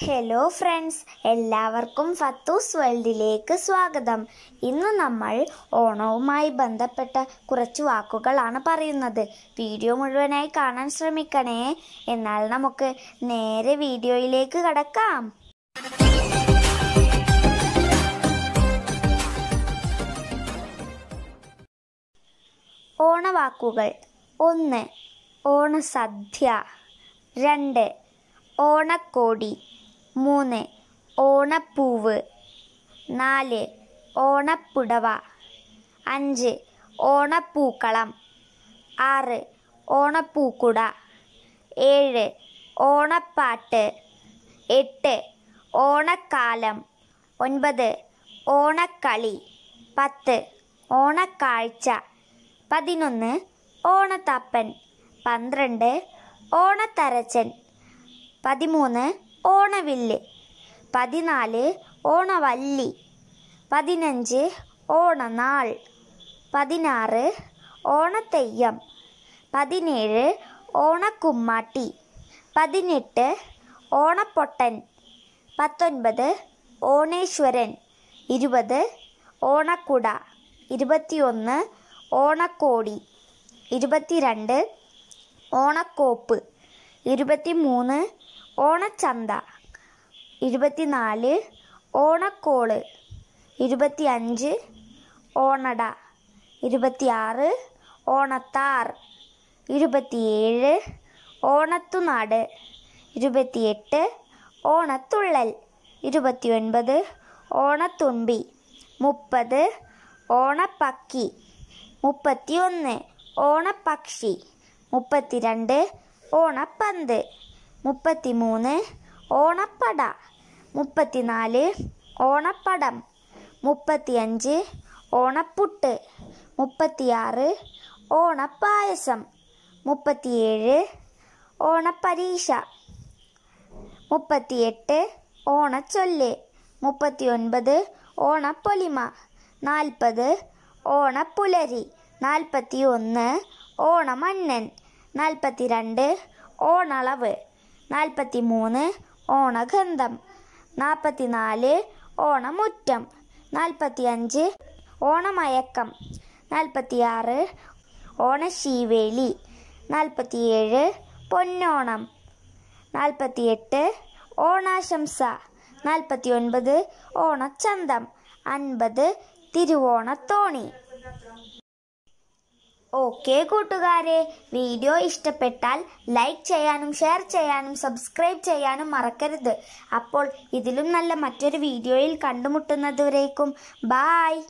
hello friends എല്ലാവർക്കും ഫത്തൂസ് വേൾഡിലേക്ക് സ്വാഗതം ഇന്ന് നമ്മൾ ഓണവുമായി ബന്ധപ്പെട്ട കുറച്ച് വാക്കുകളാണ് പറയുന്നത് വീഡിയോ മുഴുവനായി കാണാൻ ശ്രമിക്കണേ എന്നാൽ നമുക്ക് നേരെ വീഡിയോയിലേക്ക് കടക്കാം ഓണവാക്കുകൾ ഒന്ന് ഓണസദ്യ രണ്ട് ഓണക്കോടി മൂന്ന് ഓണപ്പൂവ് നാല് ഓണപ്പുടവ അഞ്ച് ഓണപ്പൂക്കളം ആറ് ഓണപ്പൂക്കുട ഏഴ് ഓണപ്പാട്ട് എട്ട് ഓണക്കാലം ഒൻപത് ഓണക്കളി പത്ത് ഓണക്കാഴ്ച പതിനൊന്ന് ഓണത്തപ്പൻ പന്ത്രണ്ട് ഓണത്തരച്ചൻ പതിമൂന്ന് ഓണവില്ല് പതിനാല് ഓണവല്ലി പതിനഞ്ച് ഓണനാൾ പതിനാറ് ഓണത്തെയ്യം പതിനേഴ് ഓണക്കുമ്മാട്ടി പതിനെട്ട് ഓണപ്പൊട്ടൻ പത്തൊൻപത് ഓണേശ്വരൻ ഇരുപത് ഓണക്കുട ഇരുപത്തിയൊന്ന് ഓണക്കോടി ഇരുപത്തിരണ്ട് ഓണക്കോപ്പ് ഇരുപത്തിമൂന്ന് ഓണച്ചന്ത ഇരുപത്തിനാല് ഓണക്കോള് ഇരുപത്തിയഞ്ച് ഓണട ഇരുപത്തിയാറ് ഓണത്താർ ഇരുപത്തിയേഴ് ഓണത്തുനാട് ഇരുപത്തിയെട്ട് ഓണത്തുള്ളൽ ഇരുപത്തിയൊൻപത് ഓണത്തുമ്പി മുപ്പത് ഓണപ്പക്കി മുപ്പത്തിയൊന്ന് ഓണപ്പക്ഷി മുപ്പത്തിരണ്ട് ഓണപ്പന്ത് മുപ്പത്തി മൂന്ന് ഓണപ്പട മുപ്പത്തിനാല് ഓണപ്പടം മുപ്പത്തിയഞ്ച് ഓണപ്പുട്ട് മുപ്പത്തിയാറ് ഓണപ്പായസം മുപ്പത്തിയേഴ് ഓണപ്പരീക്ഷ മുപ്പത്തിയെട്ട് ഓണച്ചൊല്ല് മുപ്പത്തിയൊൻപത് ഓണപ്പൊലിമ നാൽപ്പത് ഓണപ്പുലരി നാൽപ്പത്തി ഒന്ന് ഓണമണ്ണൻ നാൽപ്പത്തിരണ്ട് ഓണളവ് നാൽപ്പത്തി മൂന്ന് ഓണഗന്ധം നാൽപ്പത്തി നാല് ഓണമുറ്റം നാൽപ്പത്തി അഞ്ച് ഓണമയക്കം നാൽപ്പത്തി ആറ് ഓണശീവേലി നാൽപ്പത്തിയേഴ് പൊന്നോണം നാൽപ്പത്തി എട്ട് ഓണാശംസ നാൽപ്പത്തി ഒൻപത് ഓണച്ചന്തം അൻപത് തിരുവോണത്തോണി ഓക്കെ കൂട്ടുകാരെ വീഡിയോ ഇഷ്ടപ്പെട്ടാൽ ലൈക്ക് ചെയ്യാനും ഷെയർ ചെയ്യാനും സബ്സ്ക്രൈബ് ചെയ്യാനും മറക്കരുത് അപ്പോൾ ഇതിലും നല്ല മറ്റൊരു വീഡിയോയിൽ കണ്ടുമുട്ടുന്നതുവരേക്കും ബായ്